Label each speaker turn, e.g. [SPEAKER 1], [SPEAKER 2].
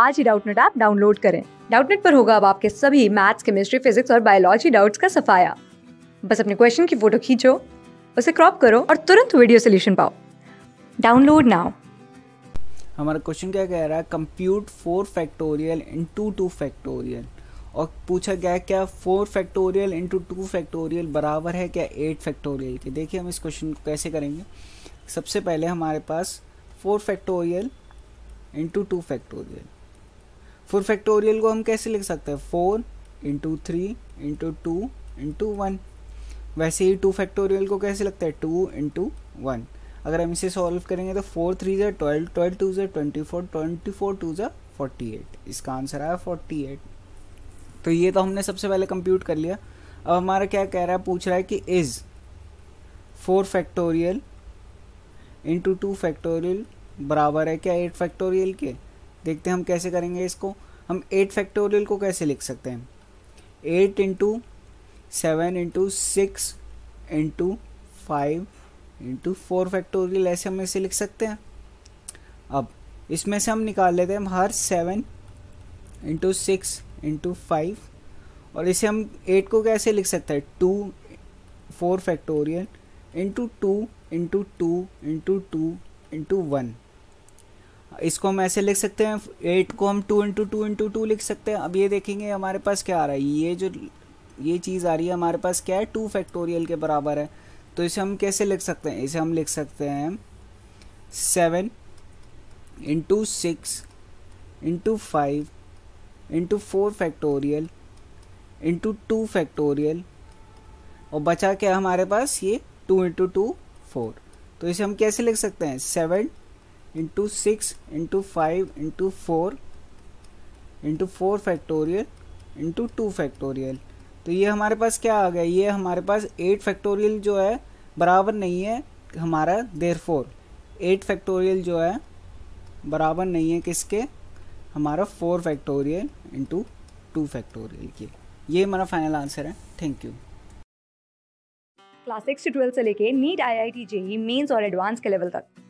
[SPEAKER 1] आज ही Doubtnut app download करें डाउटनेट पर होगा अब आपके सभी मैथ्स केमिस्ट्री फिजिक्स और बायोलॉजी डाउट्स का सफाया बस अपने क्वेश्चन की फोटो खींचो उसे क्रॉप करो और तुरंत वीडियो सोल्यूशन पाओ डाउनलोड नाउ
[SPEAKER 2] हमारा क्वेश्चन क्या कह रहा है compute four factorial into two factorial और पूछा गया क्या four factorial into two factorial बराबर है क्या एट फैक्टोरियल के देखिए हम इस क्वेश्चन को कैसे करेंगे सबसे पहले हमारे पास four factorial into two factorial four factorial को हम कैसे लिख सकते हैं four into three into two into one वैसे ही टू फैक्टोरियल को कैसे लगता है टू इंटू वन अगर हम इसे सॉल्व करेंगे तो फोर थ्री ज़ा ट्वेल्व ट्वेल्व टू ज़ा twenty four twenty four two ज़ा फोर्टी एट इसका आंसर आया फोर्टी एट तो ये तो हमने सबसे पहले कंप्यूट कर लिया अब हमारा क्या कह रहा है पूछ रहा है कि is four factorial into two factorial बराबर है क्या एट फैक्टोरियल के देखते हैं हम कैसे करेंगे इसको हम एट फैक्टोरियल को कैसे लिख सकते हैं eight into seven into six into five into four factorial ऐसे हम इसे लिख सकते हैं अब इसमें से हम निकाल लेते हैं हम हर seven into six into five और इसे हम एट को कैसे लिख सकते हैं two four factorial into two into two into two into one इसको हम ऐसे लिख सकते हैं एट को हम two into two into two लिख सकते हैं अब ये देखेंगे हमारे पास क्या आ रहा है ये जो ये चीज़ आ रही है हमारे पास क्या है टू फैक्टोरियल के बराबर है तो इसे हम कैसे लिख सकते हैं इसे हम लिख सकते हैं seven into six into five into four factorial into two factorial और बचा क्या हमारे पास ये टू इंटू टू फोर तो इसे हम कैसे लिख सकते हैं seven into six into five into four into four factorial into two factorial तो ये हमारे पास क्या आ गया ये हमारे पास एट फैक्टोरियल जो है बराबर नहीं है हमारा देर फोर एट फैक्टोरियल जो है बराबर नहीं है किसके हमारा four factorial into two factorial के ये हमारा फाइनल आंसर है थैंक यू
[SPEAKER 1] क्लास सिक्स से ट्वेल्थ से लेके NEET I I T JEE mains और एडवांस के लेवल तक